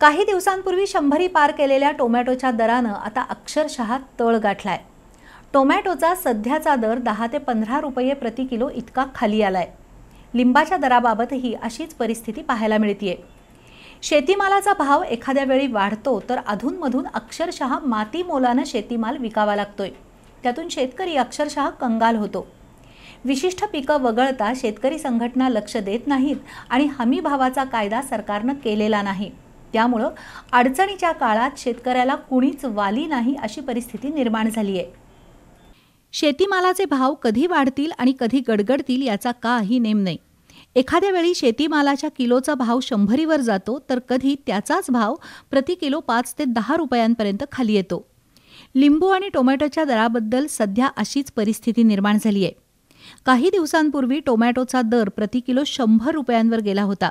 काही दिवसांपूर्वी शंभरी पार केलेल्या टोमॅटोच्या दरानं आता अक्षरशः तळ गाठलाय टोमॅटोचा सध्याचा दर दहा ते पंधरा रुपये प्रति किलो इतका खाली आलाय लिंबाच्या दराबाबतही अशीच परिस्थिती पाहायला मिळतीये शेतीमालाचा भाव एखाद्या वेळी वाढतो तर अधूनमधून अक्षरशः माती मोलानं शेतीमाल विकावा लागतोय त्यातून शेतकरी अक्षरशः कंगाल होतो विशिष्ट पिकं वगळता शेतकरी संघटना लक्ष देत नाहीत आणि हमी भावाचा कायदा सरकारनं केलेला नाही त्यामुळं अडचणीच्या काळात शेतकऱ्याला कुणीच वाली नाही अशी परिस्थिती निर्माण झाली आहे शेतीमालाचे भाव कधी वाढतील आणि कधी गडगडतील याचा काही नेम नाही एखाद्या वेळी शेतीमालाच्या किलोचा भाव शंभरीवर जातो तर कधी त्याचाच भाव प्रति किलो पाच ते दहा रुपयांपर्यंत खाली येतो लिंबू आणि टोमॅटोच्या दराबद्दल सध्या अशीच परिस्थिती निर्माण झाली आहे काही दिवसांपूर्वी टोमॅटोचा दर प्रति किलो शंभर रुपयांवर गेला होता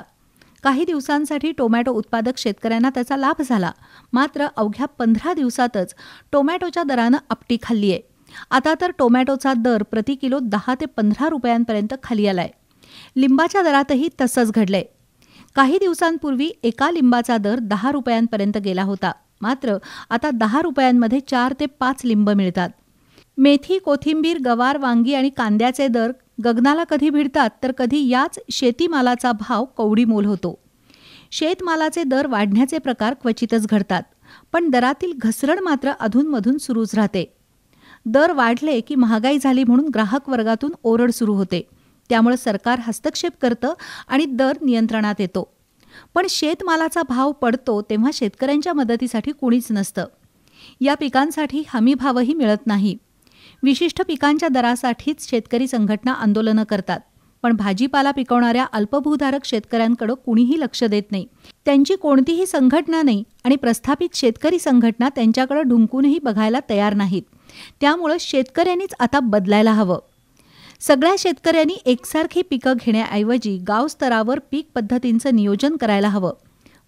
काही दिवसांसाठी टोमॅटो उत्पादक शेतकऱ्यांना त्याचा लाभ झाला मात्र अवघ्या पंधरा दिवसातच टोमॅटोच्या दरानं आपटी खाल्ली आहे आता तर टोमॅटोचा दर प्रति किलो दहा ते पंधरा रुपयांपर्यंत खाली आलाय लिंबाच्या दरातही तसंच घडलंय काही दिवसांपूर्वी एका लिंबाचा दर दहा रुपयांपर्यंत गेला होता मात्र आता दहा रुपयांमध्ये चार ते पाच लिंब मिळतात मेथी कोथिंबीर गवार वांगी आणि कांद्याचे दर गगनाला कधी भिडतात तर कधी याच शेतीमालाचा भाव कवडीमोल होतो शेतमालाचे दर वाढण्याचे प्रकार क्वचितच घडतात पण दरातील घसरण मात्र अधूनमधून सुरूच राहते दर वाढले की महागाई झाली म्हणून ग्राहक वर्गातून ओरड सुरू होते त्यामुळे सरकार हस्तक्षेप करतं आणि दर नियंत्रणात येतो पण शेतमालाचा भाव पडतो तेव्हा शेतकऱ्यांच्या मदतीसाठी कुणीच नसतं या पिकांसाठी हमी भावही मिळत नाही विशिष्ट पिकांच्या दरासाठीच शेतकरी संघटना आंदोलनं करतात पण भाजीपाला पिकवणाऱ्या अल्पभूधारक शेतकऱ्यांकडे कुणीही लक्ष देत नाही त्यांची कोणतीही संघटना नाही आणि प्रस्थापित शेतकरी संघटना त्यांच्याकडे ढुंकूनही बघायला तयार नाहीत त्यामुळं शेतकऱ्यांनीच आता बदलायला हवं सगळ्या शेतकऱ्यांनी एकसारखी पिकं घेण्याऐवजी गावस्तरावर पीक पद्धतींचं नियोजन करायला हवं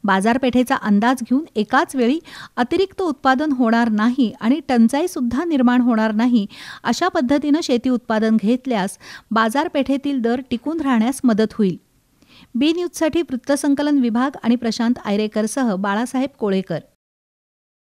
बाजारपेठेचा अंदाज घेऊन एकाच वेळी अतिरिक्त उत्पादन होणार नाही आणि टंचाईसुद्धा निर्माण होणार नाही अशा पद्धतीनं शेती उत्पादन घेतल्यास बाजारपेठेतील दर टिकून राहण्यास मदत होईल बी न्यूजसाठी वृत्तसंकलन विभाग आणि प्रशांत आयरेकरसह बाळासाहेब कोळेकर